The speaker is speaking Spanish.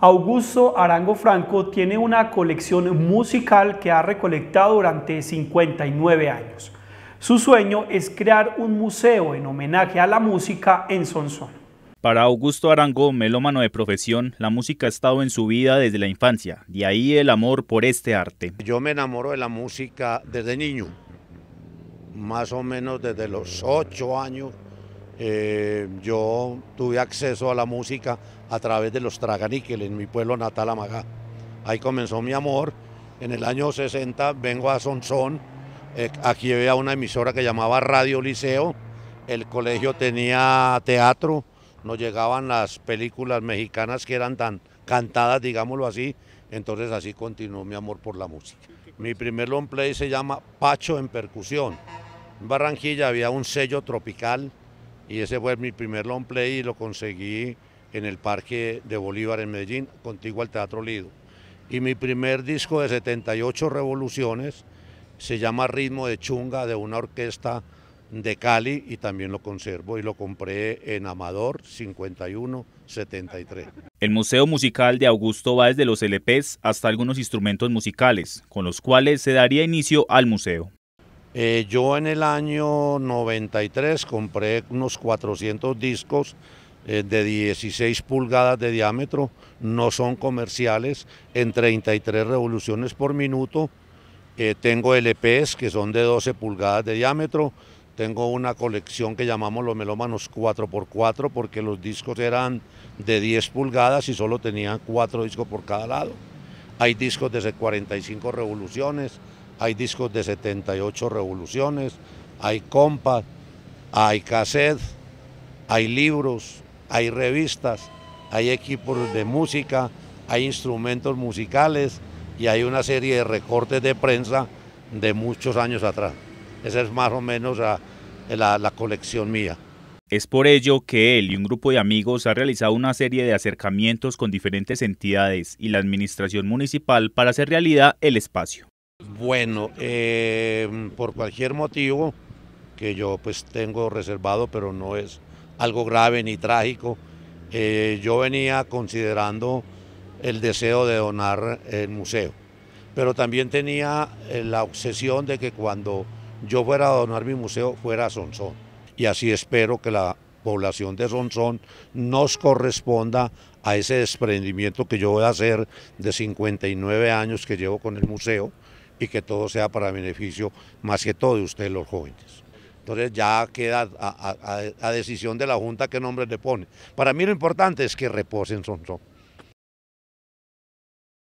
Augusto Arango Franco tiene una colección musical que ha recolectado durante 59 años. Su sueño es crear un museo en homenaje a la música en Sonsón. Para Augusto Arango, melómano de profesión, la música ha estado en su vida desde la infancia, de ahí el amor por este arte. Yo me enamoro de la música desde niño, más o menos desde los 8 años eh, yo tuve acceso a la música a través de los Traganíquel en mi pueblo natal Amagá. Ahí comenzó mi amor. En el año 60 vengo a Sonsón. Eh, aquí había una emisora que llamaba Radio Liceo. El colegio tenía teatro. Nos llegaban las películas mexicanas que eran tan cantadas, digámoslo así. Entonces así continuó mi amor por la música. Mi primer long play se llama Pacho en percusión. En Barranquilla había un sello tropical y ese fue mi primer long play y lo conseguí en el Parque de Bolívar en Medellín, contigo al Teatro Lido. Y mi primer disco de 78 revoluciones se llama Ritmo de Chunga de una orquesta de Cali y también lo conservo y lo compré en Amador 5173. El Museo Musical de Augusto va desde los LPs hasta algunos instrumentos musicales, con los cuales se daría inicio al museo. Eh, yo en el año 93 compré unos 400 discos eh, de 16 pulgadas de diámetro, no son comerciales, en 33 revoluciones por minuto. Eh, tengo LPs que son de 12 pulgadas de diámetro, tengo una colección que llamamos los melómanos 4x4 porque los discos eran de 10 pulgadas y solo tenían 4 discos por cada lado. Hay discos desde 45 revoluciones, hay discos de 78 revoluciones, hay compas, hay cassettes, hay libros, hay revistas, hay equipos de música, hay instrumentos musicales y hay una serie de recortes de prensa de muchos años atrás. Esa es más o menos la colección mía. Es por ello que él y un grupo de amigos ha realizado una serie de acercamientos con diferentes entidades y la administración municipal para hacer realidad el espacio. Bueno, em, por cualquier motivo que yo pues tengo reservado, pero no es algo grave ni trágico, eh, yo venía considerando el deseo de donar el museo, pero también tenía eh, la obsesión de que cuando yo fuera a donar mi museo fuera a Sonsón. Y así espero que la población de Sonsón nos corresponda a ese desprendimiento que yo voy a hacer de 59 años que llevo con el museo y que todo sea para beneficio más que todo de ustedes los jóvenes. Entonces ya queda a, decisión de la Junta qué nombre le pone. Para mí lo importante es que reposen son son.